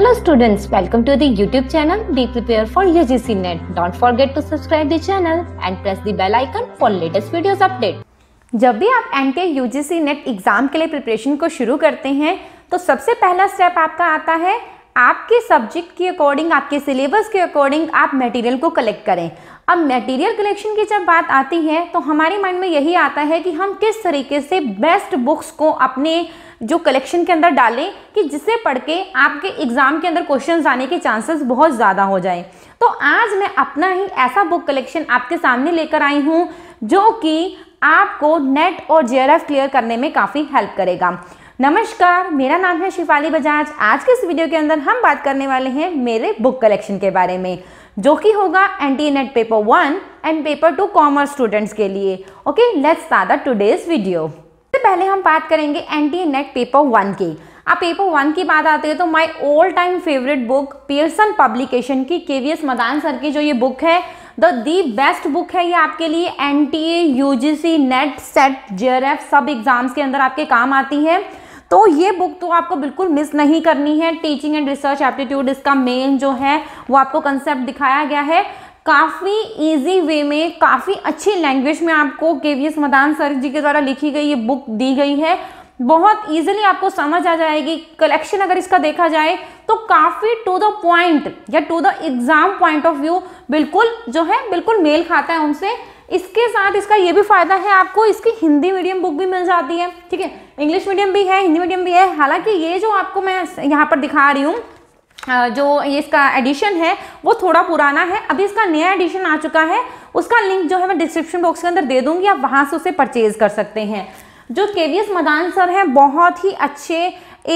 Hello students, welcome to the YouTube channel Be Prepare for UGC NET. Don't forget to subscribe the channel and press the bell icon for latest videos update. जब भी आप N T U G C NET exam के लिए preparation को शुरू करते हैं तो सबसे पहला स्टेप आपका आता है आपके सब्जेक्ट के अकॉर्डिंग आपके सिलेबस के अकॉर्डिंग आप मटेरियल को कलेक्ट करें अब मटेरियल कलेक्शन की जब बात आती है तो हमारे माइंड में यही आता है कि हम किस तरीके से बेस्ट बुक्स को अपने जो कलेक्शन के अंदर डालें कि जिसे पढ़ के आपके एग्ज़ाम के अंदर क्वेश्चन आने के चांसेस बहुत ज़्यादा हो जाए तो आज मैं अपना ही ऐसा बुक कलेक्शन आपके सामने लेकर आई हूँ जो कि आपको नेट और जे क्लियर करने में काफ़ी हेल्प करेगा नमस्कार मेरा नाम है शिफाली बजाज आज के इस वीडियो के अंदर हम बात करने वाले हैं मेरे बुक कलेक्शन के बारे में जो कि होगा T NET paper one and paper two commerce students के लिए okay let's start the today's video सबसे पहले हम बात करेंगे एनटी नेट पेपर वन की आप पेपर वन की बात आती है तो my all time favourite book Pearson publication की K V S Madan sir की जो ये बुक है द दी बेस्ट बुक है ये आपके लिए N T A U G C NET SET J F सब एग्जाम्स के अंदर आपके काम आती है तो ये बुक तो आपको बिल्कुल मिस नहीं करनी है टीचिंग एंड रिसर्च एप्टीट्यूड इसका मेन जो है वो आपको कंसेप्ट दिखाया गया है काफ़ी इजी वे में काफ़ी अच्छी लैंग्वेज में आपको K V S Madan sir ji के द्वारा लिखी गई ये बुक दी गई है बहुत इजीली आपको समझ आ जाएगी कलेक्शन अगर इसका देखा जाए तो काफ़ी टू द पॉइंट या to the exam point of view बिल्कुल जो है बिल्कुल मेल खाता है उनसे इसके साथ इसका ये भी फ़ायदा है आपको इसकी हिंदी मीडियम बुक भी मिल जाती है ठीक है इंग्लिश मीडियम भी है हिंदी मीडियम भी है हालांकि ये जो आपको मैं यहाँ पर दिखा रही हूँ जो ये इसका एडिशन है वो थोड़ा पुराना है अभी इसका नया एडिशन आ चुका है उसका लिंक जो है मैं डिस्क्रिप्शन बॉक्स के अंदर दे दूंगी आप वहाँ से उसे परचेज कर सकते हैं जो के वी एस मदान सर हैं बहुत ही अच्छे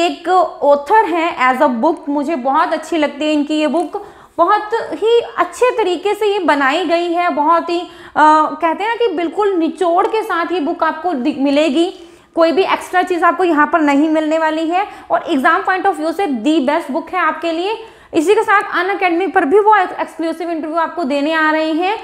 एक ऑथर हैं एज अ बुक मुझे बहुत अच्छी लगती है इनकी ये बुक बहुत ही अच्छे तरीके से ये बनाई गई है बहुत ही आ, कहते हैं ना कि बिल्कुल निचोड़ के साथ ये बुक आपको मिलेगी कोई भी एक्स्ट्रा चीज़ आपको यहाँ पर नहीं मिलने वाली है और एग्ज़ाम पॉइंट ऑफ व्यू से दी बेस्ट बुक है आपके लिए इसी के साथ अन अकेडमी पर भी वो एक्सक्लूसिव इंटरव्यू आपको देने आ रहे हैं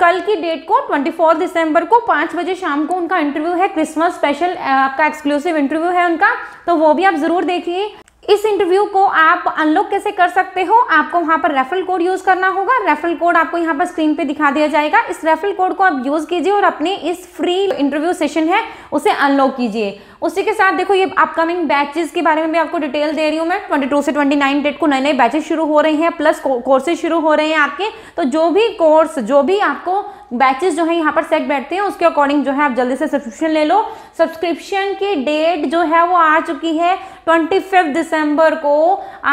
कल की डेट को 24 दिसंबर को पाँच बजे शाम को उनका इंटरव्यू है क्रिसमस स्पेशल आपका एक्सक्लूसिव इंटरव्यू है उनका तो वो भी आप ज़रूर देखिए इस इंटरव्यू को आप अनलॉक कैसे कर सकते हो आपको वहां पर रेफरल कोड यूज़ करना होगा रेफरल कोड आपको यहाँ पर स्क्रीन पे दिखा दिया जाएगा इस रेफरल कोड को आप यूज़ कीजिए और अपने इस फ्री इंटरव्यू सेशन है उसे अनलॉक कीजिए उसी के साथ देखो ये अपकमिंग बैचेस के बारे में भी आपको डिटेल दे रही हूँ मैं 22 से 29 डेट को नए नए बैचेस शुरू हो रहे हैं प्लस कोर्सेज शुरू हो रहे हैं आपके तो जो भी कोर्स जो भी आपको बैचेस जो है यहाँ पर सेट बैठते हैं उसके अकॉर्डिंग जो है आप जल्दी से सब्सक्रिप्शन ले लो सब्सक्रिप्शन की डेट जो है वो आ चुकी है ट्वेंटी फिफ्थ दिसंबर को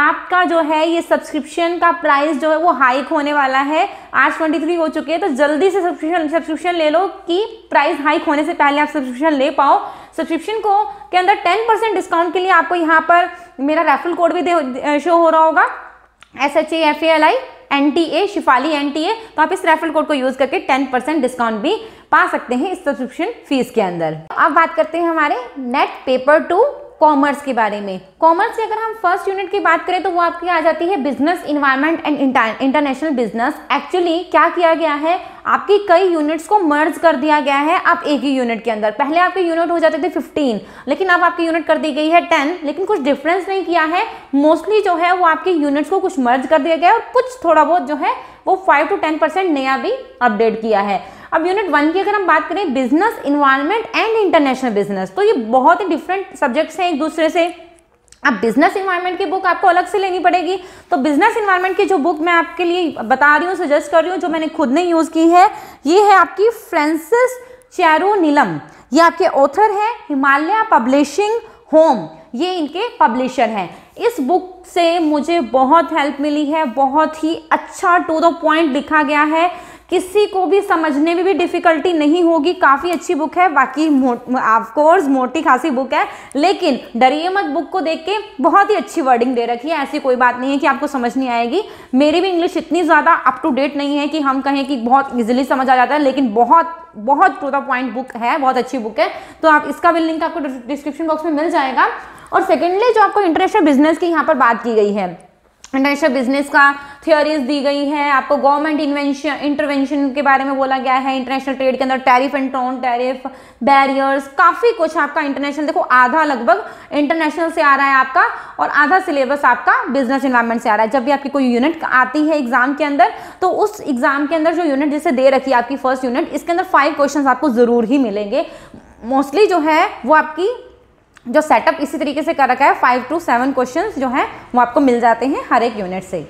आपका जो है ये सब्सक्रिप्शन का प्राइस जो है वो हाइक होने वाला है आज ट्वेंटी थ्री हो चुके हैं तो जल्दी से सब्सक्रिप्शन सब्सक्रिप्शन ले लो कि प्राइस हाइक होने से पहले आप सब्सक्रिप्शन ले पाओ सब्सक्रिप्शन को के अंदर टेन परसेंट डिस्काउंट के लिए आपको यहाँ पर मेरा रेफरल कोड भी शो हो रहा होगा S H A F A L I N T A Shifali N T A तो आप इस रेफरल कोड को यूज़ करके टेन परसेंट डिस्काउंट भी पा सकते हैं इस सब्सक्रिप्शन फीस के अंदर अब बात करते हैं हमारे नेट पेपर टू कॉमर्स के बारे में कॉमर्स की अगर हम फर्स्ट यूनिट की बात करें तो वो आपकी आ जाती है business environment and international business actually क्या किया गया है आपकी कई यूनिट्स को मर्ज कर दिया गया है आप एक ही यूनिट के अंदर पहले आपके यूनिट हो जाते थे 15 लेकिन अब आपकी यूनिट कर दी गई है 10 लेकिन कुछ डिफरेंस नहीं किया है मोस्टली जो है वो आपके यूनिट्स को कुछ मर्ज कर दिया गया है और कुछ थोड़ा बहुत जो है वो फाइव टू टेन परसेंट नया भी अपडेट किया है अब यूनिट वन की अगर हम बात करें business environment and international business तो ये बहुत ही डिफरेंट सब्जेक्ट्स हैं एक दूसरे से अब बिजनेस इन्वायरमेंट की बुक आपको अलग से लेनी पड़ेगी तो बिजनेस इन्वायरमेंट की जो बुक मैं आपके लिए बता रही हूँ सजेस्ट कर रही हूँ जो मैंने खुद ने यूज़ की है ये है आपकी फ्रांसिस चैरो नीलम ये आपके ऑथर हैं हिमालय पब्लिशिंग होम ये इनके पब्लिशर हैं इस बुक से मुझे बहुत हेल्प मिली है बहुत ही अच्छा टू द पॉइंट लिखा गया है किसी को भी समझने में भी डिफ़िकल्टी नहीं होगी काफ़ी अच्छी बुक है बाकी ऑफकोर्स मोटी खासी बुक है लेकिन डरिए मत बुक को देख के बहुत ही अच्छी वर्डिंग दे रखी है ऐसी कोई बात नहीं है कि आपको समझ नहीं आएगी मेरी भी इंग्लिश इतनी ज़्यादा अप टू डेट नहीं है कि हम कहें कि बहुत ईजिली समझ आ जाता है लेकिन बहुत बहुत टू द पॉइंट बुक है बहुत अच्छी बुक है तो आप इसका भी लिंक आपको डिस्क्रिप्शन बॉक्स में मिल जाएगा और सेकेंडली जो आपको इंटरनेशनल बिजनेस की यहाँ पर बात की गई है इंटरनेशनल बिजनेस का थियोरीज दी गई हैं आपको गवर्नमेंट इन्वेंशन इंटरवेंशन के बारे में बोला गया है इंटरनेशनल ट्रेड के अंदर tariff and non tariff barriers काफ़ी कुछ आपका इंटरनेशनल देखो आधा लगभग इंटरनेशनल से आ रहा है आपका और आधा सिलेबस आपका बिजनेस इन्वायरमेंट से आ रहा है जब भी आपकी कोई यूनिट आती है एग्जाम के अंदर तो उस एग्जाम के अंदर जो यूनिट जिसे दे रखी है आपकी फर्स्ट यूनिट इसके अंदर फाइव क्वेश्चन आपको ज़रूर ही मिलेंगे मोस्टली जो है वो आपकी जो सेटअप इसी तरीके से कर रखा है फाइव टू सेवन क्वेश्चंस जो है वो आपको मिल जाते हैं हर एक यूनिट से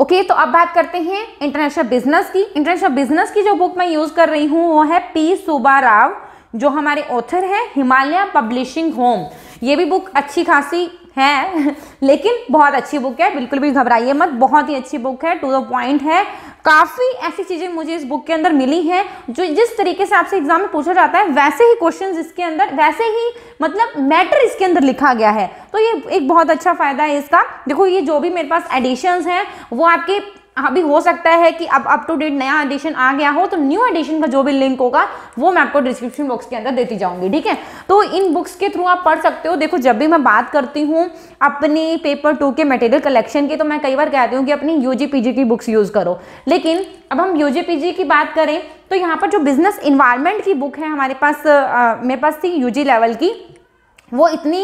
ओके okay, तो अब बात करते हैं इंटरनेशनल बिजनेस की इंटरनेशनल बिजनेस की जो बुक मैं यूज कर रही हूँ वो है पी सुबा राव जो हमारे ऑथर है हिमालय पब्लिशिंग होम ये भी बुक अच्छी खासी है लेकिन बहुत अच्छी बुक है बिल्कुल भी घबराइए मत बहुत ही अच्छी बुक है टू द पॉइंट है काफ़ी ऐसी चीज़ें मुझे इस बुक के अंदर मिली हैं जो जिस तरीके से आपसे एग्जाम में पूछा जाता है वैसे ही क्वेश्चंस इसके अंदर वैसे ही मतलब मैटर इसके अंदर लिखा गया है तो ये एक बहुत अच्छा फ़ायदा है इसका देखो ये जो भी मेरे पास एडिशंस हैं वो आपके हाँ, अभी हो सकता है कि अब अप टू डेट नया एडिशन आ गया हो तो न्यू एडिशन का जो भी लिंक होगा वो मैं आपको डिस्क्रिप्शन बॉक्स के अंदर देती जाऊंगी ठीक है तो इन बुक्स के थ्रू आप पढ़ सकते हो देखो जब भी मैं बात करती हूँ अपने पेपर टू के मटेरियल कलेक्शन की तो मैं कई बार कहती हूँ कि अपनी यू की बुक्स यूज़ करो लेकिन अब हम यू की बात करें तो यहाँ पर जो बिजनेस इन्वायरमेंट की बुक है हमारे पास मेरे पास थी यू लेवल की वो इतनी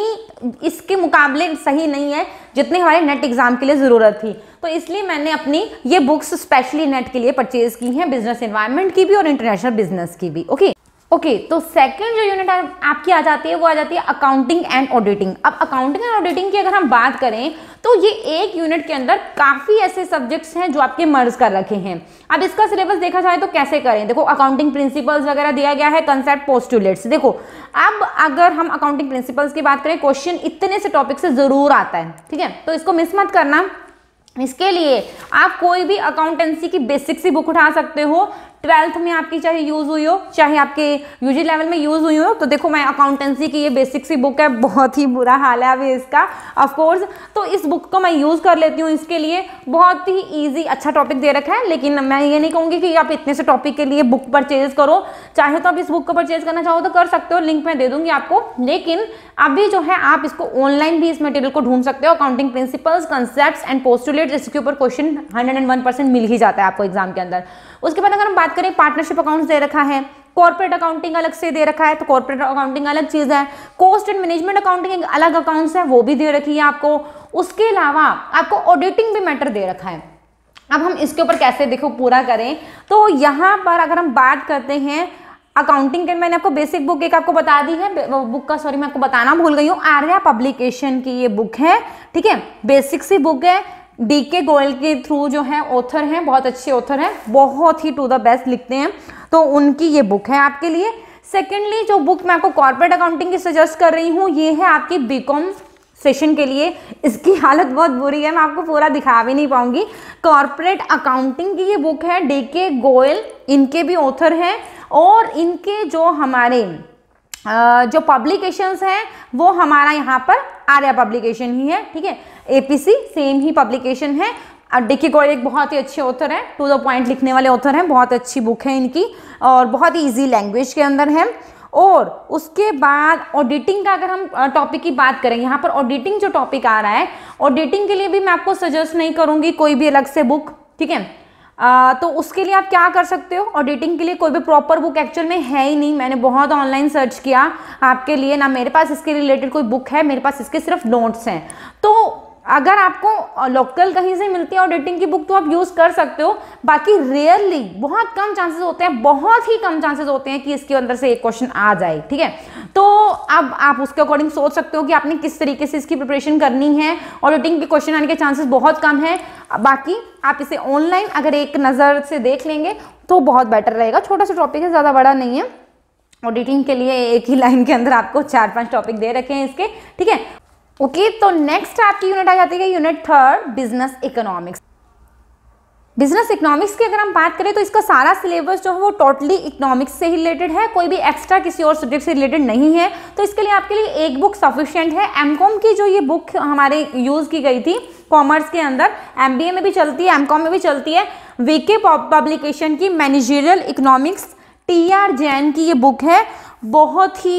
इसके मुकाबले सही नहीं है जितनी हमारे नेट एग्ज़ाम के लिए ज़रूरत थी तो इसलिए मैंने अपनी ये बुक्स स्पेशली नेट के लिए परचेज़ की हैं बिजनेस इन्वायरमेंट की भी और इंटरनेशनल बिजनेस की भी ओके ओके okay, तो सेकंड जो यूनिट आपकी आ जाती है वो आ जाती है अकाउंटिंग एंड ऑडिटिंग अब अकाउंटिंग एंड ऑडिटिंग की अगर हम बात करें तो ये एक यूनिट के अंदर काफ़ी ऐसे सब्जेक्ट्स हैं जो आपके मर्ज कर रखे हैं अब इसका सिलेबस देखा जाए तो कैसे करें देखो अकाउंटिंग प्रिंसिपल्स वगैरह दिया गया है कंसेप्ट पोस्टुलेट्स देखो अब अगर हम अकाउंटिंग प्रिंसिपल्स की बात करें क्वेश्चन इतने से टॉपिक से ज़रूर आता है ठीक है तो इसको मिस मत करना इसके लिए आप कोई भी अकाउंटेंसी की बेसिक सी बुक उठा सकते हो ट्वेल्थ में आपकी चाहे यूज़ हुई हो चाहे आपके यूजी लेवल में यूज़ हुई हो तो देखो मैं अकाउंटेंसी की ये बेसिक सी बुक है बहुत ही बुरा हाल है अभी इसका ऑफकोर्स तो इस बुक को मैं यूज़ कर लेती हूँ इसके लिए बहुत ही ईजी अच्छा टॉपिक दे रखा है लेकिन मैं ये नहीं कहूँगी कि आप इतने से टॉपिक के लिए बुक परचेज करो चाहे तो आप इस बुक को परचेज करना चाहो तो कर सकते हो लिंक मैं दे दूंगी आपको लेकिन अभी जो है आप इसको ऑनलाइन भी इस मटेरियल को ढूंढ सकते हो accounting principles concept and postulate इसके ऊपर क्वेश्चन हंड्रेड मिल ही जाता है आपको एग्जाम के अंदर उसके बाद अगर हम बात करें पार्टनरशिप अकाउंट दे रखा है कॉर्पोरेट अकाउंटिंग अलग से दे रखा है तो कॉर्पोरेट अकाउंटिंग अलग चीज़ है कॉस्ट एंड मैनेजमेंट अकाउंटिंग अलग अकाउंट्स है वो भी दे रखी है आपको उसके अलावा आपको ऑडिटिंग भी मैटर दे रखा है अब हम इसके ऊपर कैसे देखो पूरा करें तो यहां पर अगर हम बात करते हैं अकाउंटिंग के मैंने आपको बेसिक बुक एक आपको बता दी है बुक का सॉरी मैं आपको बताना भूल गई हूँ आर्या पब्लिकेशन की ये बुक है ठीक है बेसिक सी बुक है डी के गोयल के थ्रू जो है ऑथर हैं बहुत अच्छे ऑथर हैं बहुत ही टू द बेस्ट लिखते हैं तो उनकी ये बुक है आपके लिए सेकेंडली जो बुक मैं आपको कॉर्पोरेट अकाउंटिंग की सजेस्ट कर रही हूँ ये है आपकी बी कॉम सेशन के लिए इसकी हालत बहुत बुरी है मैं आपको पूरा दिखा भी नहीं पाऊंगी कॉरपोरेट अकाउंटिंग की ये बुक है डी के गोयल इनके भी ऑथर हैं और इनके जो हमारे जो पब्लिकेशंस हैं वो हमारा यहाँ पर आर्या पब्लिकेशन ही है ठीक है एपीसी सेम ही पब्लिकेशन है डिकी गोयल एक बहुत ही अच्छे ऑथर हैं टू द पॉइंट लिखने वाले ऑथर हैं बहुत अच्छी बुक है इनकी और बहुत ही ईजी लैंग्वेज के अंदर है और उसके बाद ऑडिटिंग का अगर हम टॉपिक की बात करें यहाँ पर ऑडिटिंग जो टॉपिक आ रहा है ऑडिटिंग के लिए भी मैं आपको सजेस्ट नहीं करूँगी कोई भी अलग से बुक ठीक है आ, तो उसके लिए आप क्या कर सकते हो ऑडिटिंग के लिए कोई भी प्रॉपर बुक एक्चुअल में है ही नहीं मैंने बहुत ऑनलाइन सर्च किया आपके लिए ना मेरे पास इसके रिलेटेड कोई बुक है मेरे पास इसके सिर्फ नोट्स हैं तो अगर आपको लोकल कहीं से मिलती है ऑडिटिंग की बुक तो आप यूज़ कर सकते हो बाकी रेयरली बहुत कम चांसेस होते हैं बहुत ही कम चांसेस होते हैं कि इसके अंदर से एक क्वेश्चन आ जाए ठीक है तो अब आप उसके अकॉर्डिंग सोच सकते हो कि आपने किस तरीके से इसकी प्रिपरेशन करनी है डेटिंग के क्वेश्चन आने के चांसेस बहुत कम है बाकी आप इसे ऑनलाइन अगर एक नज़र से देख लेंगे तो बहुत बेटर रहेगा छोटा सा टॉपिक है ज़्यादा बड़ा नहीं है ऑडिटिंग के लिए एक ही लाइन के अंदर आपको चार पांच टॉपिक दे रखे हैं इसके ठीक है ओके तो नेक्स्ट आपकी यूनिट आ जाती है unit third business economics business economics की अगर हम बात करें तो इसका सारा सिलेबस जो है वो टोटली इकोनॉमिक्स से ही रिलेटेड है कोई भी एक्स्ट्रा किसी और सब्जेक्ट से रिलेटेड नहीं है तो इसके लिए आपके लिए एक बुक सफिशियंट है एमकॉम की जो ये बुक हमारे यूज़ की गई थी कॉमर्स के अंदर एम में भी चलती है एम में भी चलती है वीके पब्लिकेशन की managerial economics T R Jain की ये बुक है बहुत ही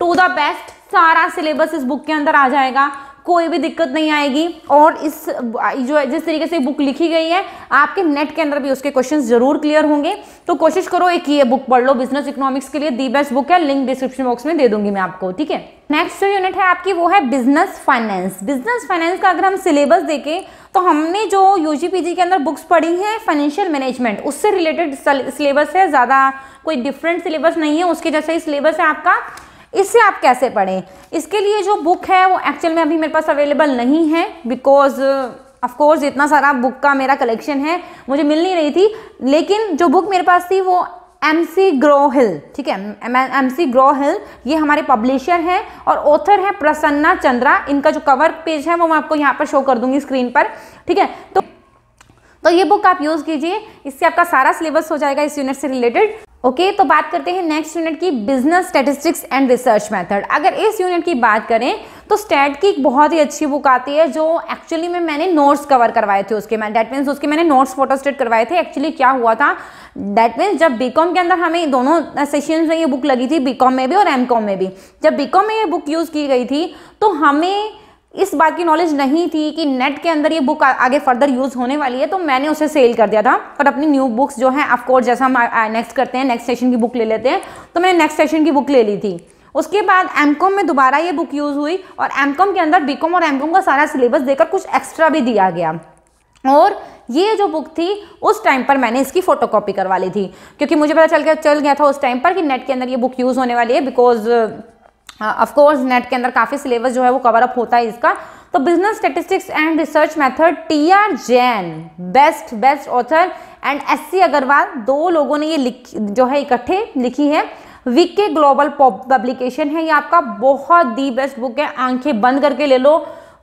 टू द बेस्ट सारा सिलेबस इस बुक के अंदर आ जाएगा कोई भी दिक्कत नहीं आएगी और इस जो है जिस तरीके से बुक लिखी गई है आपके नेट के अंदर भी उसके क्वेश्चंस जरूर क्लियर होंगे तो कोशिश करो एक ये बुक पढ़ लो बिजनेस इकोनॉमिक्स के लिए दी बेस्ट बुक है लिंक डिस्क्रिप्शन बॉक्स में दे दूंगी मैं आपको ठीक है नेक्स्ट जो यूनिट है आपकी वो है बिजनेस फाइनेंस बिजनेस फाइनेंस का अगर हम सिलेबस देखें तो हमने जो यूजीपीजी के अंदर बुक्स पढ़ी है फाइनेंशियल मैनेजमेंट उससे रिलेटेड सिलेबस है ज़्यादा कोई डिफरेंट सिलेबस नहीं है उसके जैसे ही सिलेबस है आपका इससे आप कैसे पढ़ें इसके लिए जो बुक है वो एक्चुअल में अभी मेरे पास अवेलेबल नहीं है बिकॉज ऑफ कोर्स इतना सारा बुक का मेरा कलेक्शन है मुझे मिल नहीं रही थी लेकिन जो बुक मेरे पास थी वो एम सी ग्रो हिल ठीक है एम सी ग्रो हिल ये हमारे पब्लिशर हैं और ऑथर है प्रसन्ना चंद्रा इनका जो कवर पेज है वो मैं आपको यहाँ पर शो कर दूंगी स्क्रीन पर ठीक है तो तो ये बुक आप यूज़ कीजिए इससे आपका सारा सिलेबस हो जाएगा इस यूनिट से रिलेटेड ओके okay, तो बात करते हैं नेक्स्ट यूनिट की business statistics and research method अगर इस यूनिट की बात करें तो स्टैट की एक बहुत ही अच्छी बुक आती है जो एक्चुअली में मैंने नोट्स कवर करवाए थे उसके मैं दैट मीन्स उसके मैंने नोट्स फोटो स्टेट करवाए थे एक्चुअली क्या हुआ था दैट मीन्स जब बीकॉम के अंदर हमें दोनों सेशन में ये बुक लगी थी बीकॉम में भी और एम में भी जब बीकॉम में ये बुक यूज़ की गई थी तो हमें इस बात की नॉलेज नहीं थी कि नेट के अंदर ये बुक आगे फर्दर यूज़ होने वाली है तो मैंने उसे सेल कर दिया था और अपनी न्यू बुक्स जो है ऑफकोर्स जैसा हम नेक्स्ट करते हैं नेक्स्ट सेशन की बुक ले लेते हैं तो मैंने नेक्स्ट सेशन की बुक ले ली थी उसके बाद एम में दोबारा ये बुक यूज़ हुई और एम के अंदर बी और एम का सारा सिलेबस देकर कुछ एक्स्ट्रा भी दिया गया और ये जो बुक थी उस टाइम पर मैंने इसकी फोटोकॉपी करवा ली थी क्योंकि मुझे पता चल गया चल गया था उस टाइम पर कि नेट के अंदर ये बुक यूज़ होने वाली है बिकॉज ऑफकोर्स हाँ, नेट के अंदर काफ़ी सिलेबस जो है वो कवर अप होता है इसका तो business statistics and research method T R Jain best best author and S C Agarwal दो लोगों ने ये लिख जो है इकट्ठे लिखी है वीके ग्लोबल पब्लिकेशन है ये आपका बहुत दी बेस्ट बुक है आंखें बंद करके ले लो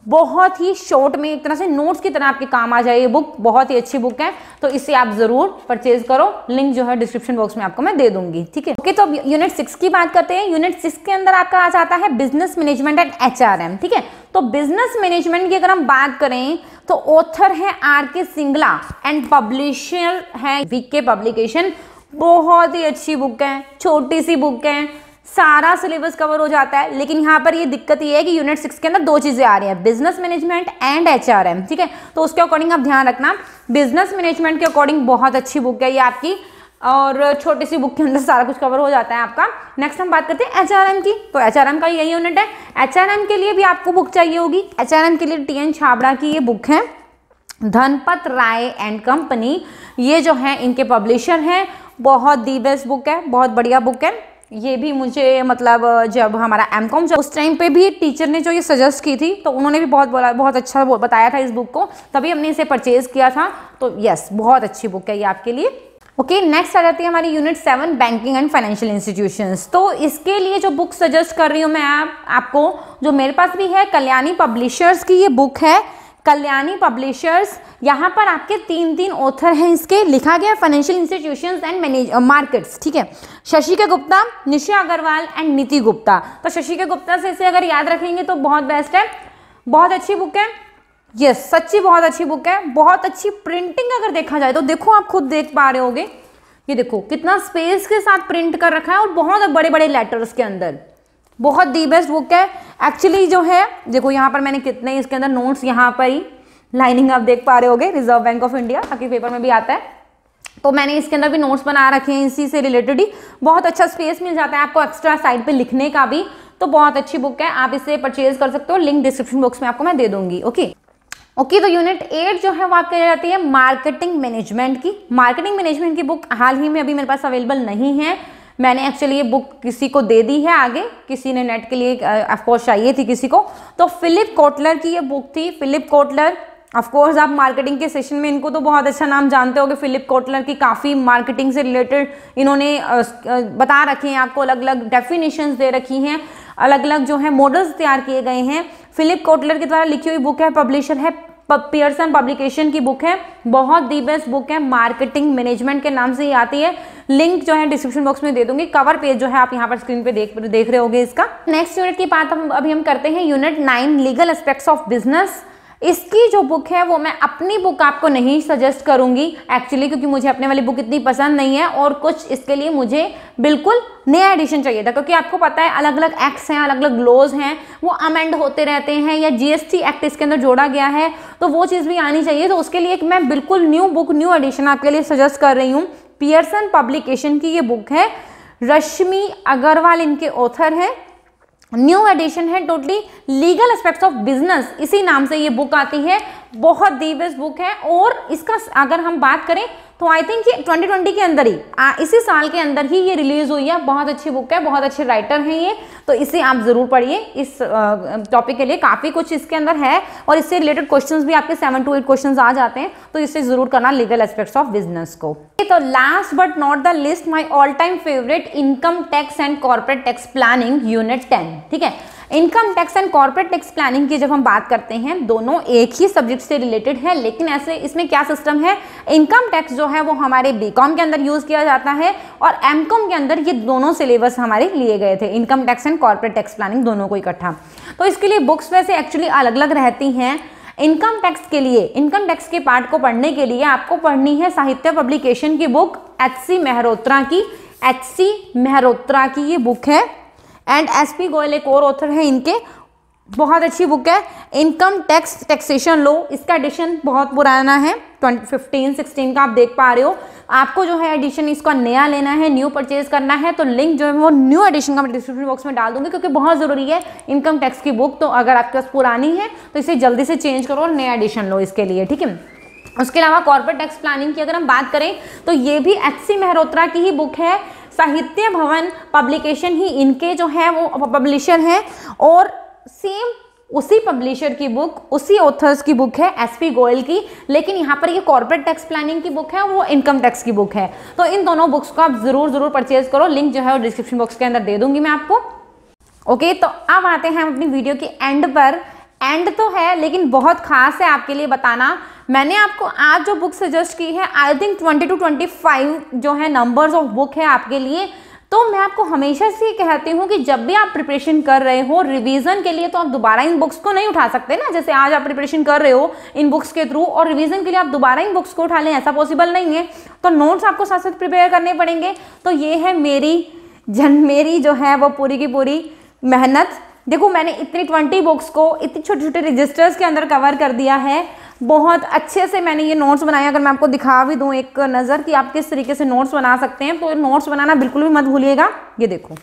बहुत ही शॉर्ट में एक तरह से नोट्स की तरह आपके काम आ जाए ये बुक बहुत ही अच्छी बुक है तो इसे आप जरूर परचेज करो लिंक जो है डिस्क्रिप्शन बॉक्स में आपको मैं दे दूंगी ठीक है ओके तो यूनिट सिक्स की बात करते हैं यूनिट सिक्स के अंदर आपका आ जाता है बिजनेस मैनेजमेंट एंड एच ठीक है तो बिजनेस मैनेजमेंट की अगर हम बात करें तो ऑथर है R K Singla and publisher है वीके पब्लिकेशन बहुत ही अच्छी बुक है छोटी सी बुक है सारा सिलेबस कवर हो जाता है लेकिन यहाँ पर ये दिक्कत ये है कि यूनिट सिक्स के अंदर दो चीज़ें आ रही हैं बिजनेस मैनेजमेंट एंड एच ठीक है तो उसके अकॉर्डिंग आप ध्यान रखना बिजनेस मैनेजमेंट के अकॉर्डिंग बहुत अच्छी बुक है ये आपकी और छोटी सी बुक के अंदर सारा कुछ कवर हो जाता है आपका नेक्स्ट हम बात करते हैं एच की तो एच का यही यूनिट है एच के लिए भी आपको बुक चाहिए होगी एच के लिए टी एन छाबड़ा की ये बुक है धनपत राय एंड कंपनी ये जो है इनके पब्लिशर हैं बहुत दी बेस्ट बुक है बहुत बढ़िया बुक है ये भी मुझे मतलब जब हमारा एम कॉम उस टाइम पे भी टीचर ने जो ये सजेस्ट की थी तो उन्होंने भी बहुत बोला बहुत अच्छा बताया था इस बुक को तभी हमने इसे परचेज़ किया था तो यस बहुत अच्छी बुक है ये आपके लिए ओके नेक्स्ट आ जाती है हमारी unit seven banking and financial institutions तो इसके लिए जो बुक सजेस्ट कर रही हूँ मैं आप, आपको जो मेरे पास भी है कल्याणी पब्लिशर्स की ये बुक है कल्याणी पब्लिशर्स यहाँ पर आपके तीन तीन ऑथर हैं इसके लिखा गया financial institution and manage markets ठीक है शशिका गुप्ता निशा अग्रवाल एंड नीति गुप्ता तो शशिका गुप्ता से इसे अगर याद रखेंगे तो बहुत बेस्ट है बहुत अच्छी बुक है यस yes, सच्ची बहुत अच्छी बुक है बहुत अच्छी प्रिंटिंग अगर देखा जाए तो देखो आप खुद देख पा रहे होगे ये देखो कितना स्पेस के साथ प्रिंट कर रखा है और बहुत बड़े बड़े लेटर्स के अंदर बहुत दी बेस्ट बुक है एक्चुअली जो है देखो यहाँ पर मैंने कितने इसके अंदर नोट्स यहाँ पर ही लाइनिंग आप देख पा रहे होगे रिजर्व बैंक ऑफ इंडिया ताकि पेपर में भी आता है तो मैंने इसके अंदर भी नोट्स बना रखे हैं इसी से रिलेटेड ही बहुत अच्छा स्पेस मिल जाता है आपको एक्स्ट्रा साइड पे लिखने का भी तो बहुत अच्छी बुक है आप इसे परचेज कर सकते हो लिंक डिस्क्रिप्शन बॉक्स में आपको मैं दे दूंगी ओके ओके तो यूनिट एट जो है वो कह जाती है मार्केटिंग मैनेजमेंट की मार्केटिंग मैनेजमेंट की बुक हाल ही में अभी मेरे पास अवेलेबल नहीं है मैंने एक्चुअली ये बुक किसी को दे दी है आगे किसी ने नेट के लिए ऑफकोर्स uh, चाहिए थी किसी को तो फिलिप कोटलर की ये बुक थी फिलिप कोटलर ऑफकोर्स आप मार्केटिंग के सेशन में इनको तो बहुत अच्छा नाम जानते होगे फिलिप कोटलर की काफ़ी मार्केटिंग से रिलेटेड इन्होंने uh, uh, बता रखे हैं आपको अलग अलग डेफिनेशंस दे रखी हैं अलग अलग जो है मॉडल्स तैयार किए गए हैं फिलिप कोटलर के द्वारा लिखी हुई बुक है पब्लिशर है पियर्सन पब्लिकेशन की बुक है बहुत दी बेस्ट बुक है मार्केटिंग मैनेजमेंट के नाम से ही आती है लिंक जो है डिस्क्रिप्शन बॉक्स में दे दूंगी कवर पेज जो है आप यहाँ पर स्क्रीन पे देख देख रहे होगे इसका नेक्स्ट यूनिट की बात हम अभी हम करते हैं unit nine legal aspects of business इसकी जो बुक है वो मैं अपनी बुक आपको नहीं सजेस्ट करूँगी एक्चुअली क्योंकि मुझे अपने वाली बुक इतनी पसंद नहीं है और कुछ इसके लिए मुझे बिल्कुल नया एडिशन चाहिए था क्योंकि आपको पता है अलग अलग एक्ट्स हैं अलग अलग लॉज हैं वो अमेंड होते रहते हैं या जीएसटी एक्ट इसके अंदर जोड़ा गया है तो वो चीज़ भी आनी चाहिए तो उसके लिए एक मैं बिल्कुल न्यू बुक न्यू एडिशन आपके लिए सजेस्ट कर रही हूँ पियर्सन पब्लिकेशन की ये बुक है रश्मि अग्रवाल इनके ऑथर हैं न्यू एडिशन है totally legal aspects of business इसी नाम से ये बुक आती है बहुत दिव्य बुक है और इसका अगर हम बात करें तो आई थिंक ये 2020 के अंदर ही आ, इसी साल के अंदर ही ये रिलीज हुई है बहुत अच्छी बुक है बहुत अच्छे राइटर हैं ये तो इसे आप ज़रूर पढ़िए इस टॉपिक के लिए काफ़ी कुछ इसके अंदर है और इससे रिलेटेड क्वेश्चंस भी आपके सेवन टू एट क्वेश्चंस आ जाते हैं तो इसे ज़रूर करना लीगल एस्पेक्ट्स ऑफ बिजनेस को तो last but not the least my all time favourite income tax and corporate tax planning unit ten ठीक है income tax and corporate tax planning की जब हम बात करते हैं दोनों एक ही सब्जेक्ट से रिलेटेड है लेकिन ऐसे इसमें क्या सिस्टम है इनकम टैक्स जो है वो हमारे बी के अंदर यूज़ किया जाता है और एम के अंदर ये दोनों सिलेबस हमारे लिए गए थे income tax and corporate tax planning दोनों को इकट्ठा तो इसके लिए बुक्स वैसे एक्चुअली अलग अलग रहती हैं इनकम टैक्स के लिए इनकम टैक्स के पार्ट को पढ़ने के लिए आपको पढ़नी है साहित्य पब्लिकेशन की बुक एच सी मेहरोत्रा की एच सी मेहरोत्रा की ये बुक है एंड एस पी गोयल एक और ऑथर है इनके बहुत अच्छी बुक है इनकम टैक्स टैक्सेशन लो इसका एडिशन बहुत पुराना है ट्वेंटी फिफ्टीन सिक्सटीन का आप देख पा रहे हो आपको जो है एडिशन इसका नया लेना है न्यू परचेज करना है तो लिंक जो है वो न्यू एडिशन का मैं डिस्क्रिप्शन बॉक्स में डाल दूंगी क्योंकि बहुत ज़रूरी है इनकम टैक्स की बुक तो अगर आपके पास पुरानी है तो इसे जल्दी से चेंज करो और नया एडिशन लो इसके लिए ठीक है उसके अलावा कॉर्पोरेट टैक्स प्लानिंग की अगर हम बात करें तो ये भी एच सी मेहरोत्रा की ही बुक है साहित्य भवन पब्लिकेशन ही इनके जो है वो पब्लिशर हैं और सेम उसी पब्लिशर की बुक उसी ऑथर्स की बुक है एस पी गोयल की लेकिन यहाँ पर ये कॉर्पोरेट टैक्स प्लानिंग की बुक है वो इनकम टैक्स की बुक है तो इन दोनों बुक्स को आप ज़रूर ज़रूर परचेज करो लिंक जो है वो डिस्क्रिप्शन बॉक्स के अंदर दे दूंगी मैं आपको ओके तो अब आते हैं हम अपनी वीडियो के एंड पर एंड तो है लेकिन बहुत खास है आपके लिए बताना मैंने आपको आज जो बुक सजेस्ट की है I think twenty two twenty five जो है नंबर्स ऑफ बुक है आपके लिए तो मैं आपको हमेशा से कहती हूँ कि जब भी आप प्रिपरेशन कर रहे हो रिवीजन के लिए तो आप दोबारा इन बुक्स को नहीं उठा सकते ना जैसे आज आप प्रिपरेशन कर रहे हो इन बुक्स के थ्रू और रिवीजन के लिए आप दोबारा इन बुक्स को उठा लें ऐसा पॉसिबल नहीं है तो नोट्स आपको साथ साथ प्रिपेयर करने पड़ेंगे तो ये है मेरी जन मेरी जो है वो पूरी की पूरी मेहनत देखो मैंने इतनी ट्वेंटी बुक्स को इतनी छोटे छोटे रजिस्टर्स के अंदर कवर कर दिया है बहुत अच्छे से मैंने ये नोट्स बनाए अगर मैं आपको दिखा भी दूँ एक नज़र कि आप किस तरीके से नोट्स बना सकते हैं तो नोट्स बनाना बिल्कुल भी मत भूलिएगा ये देखो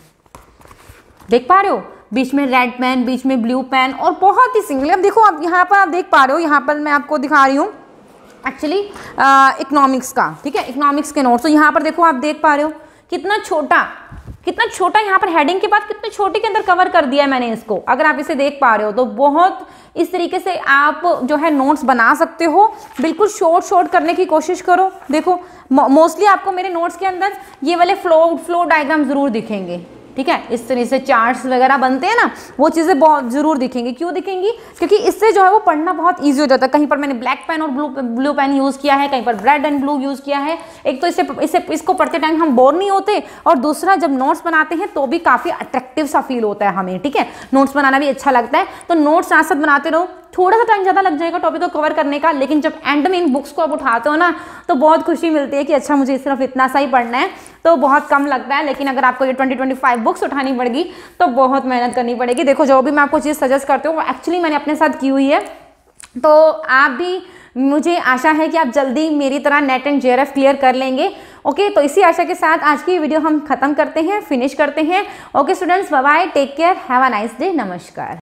देख पा रहे हो बीच में रेड पेन बीच में ब्लू पेन और बहुत ही सिंगल अब देखो आप यहाँ पर आप देख पा रहे हो यहाँ पर मैं आपको दिखा रही हूँ एक्चुअली इकोनॉमिक्स का ठीक है इकोनॉमिक्स के नोट्स तो यहाँ पर देखो आप देख पा रहे हो कितना छोटा कितना छोटा यहाँ पर हेडिंग के बाद कितने छोटे के अंदर कवर कर दिया है मैंने इसको अगर आप इसे देख पा रहे हो तो बहुत इस तरीके से आप जो है नोट्स बना सकते हो बिल्कुल शॉर्ट शॉर्ट करने की कोशिश करो देखो मोस्टली आपको मेरे नोट्स के अंदर ये वाले फ्लो फ्लो डायग्राम ज़रूर दिखेंगे ठीक है इस तरह से चार्ट्स वगैरह बनते हैं ना वो चीज़ें बहुत ज़रूर दिखेंगी क्यों दिखेंगी क्योंकि इससे जो है वो पढ़ना बहुत ईजी हो जाता है कहीं पर मैंने ब्लैक पेन और ब्लू ब्लू पेन यूज़ किया है कहीं पर रेड एंड ब्लू यूज़ किया है एक तो इससे इससे इसको पढ़ते टाइम हम बोर नहीं होते और दूसरा जब नोट्स बनाते हैं तो भी काफ़ी अट्रैक्टिव सा फील होता है हमें ठीक है नोट्स बनाना भी अच्छा लगता है तो नोट्स साथ साथ बनाते रहो थोड़ा सा टाइम ज़्यादा लग जाएगा टॉपिक को कवर करने का लेकिन जब एंड में इन बुक्स को आप उठाते हो ना तो बहुत खुशी मिलती है कि अच्छा मुझे सिर्फ इतना सा ही पढ़ना है तो बहुत कम लगता है लेकिन अगर आपको ये ट्वेंटी ट्वेंटी फाइव बुक्स उठानी पड़ेगी तो बहुत मेहनत करनी पड़ेगी देखो जो भी मैं आपको चीज़ सजेस्ट करती हूँ वो एक्चुअली मैंने अपने साथ की हुई है तो आप भी मुझे आशा है कि आप जल्दी मेरी तरह नेट एंड जे क्लियर कर लेंगे ओके तो इसी आशा के साथ आज की वीडियो हम खत्म करते हैं फिनिश करते हैं okay students bye take care have a nice day नमस्कार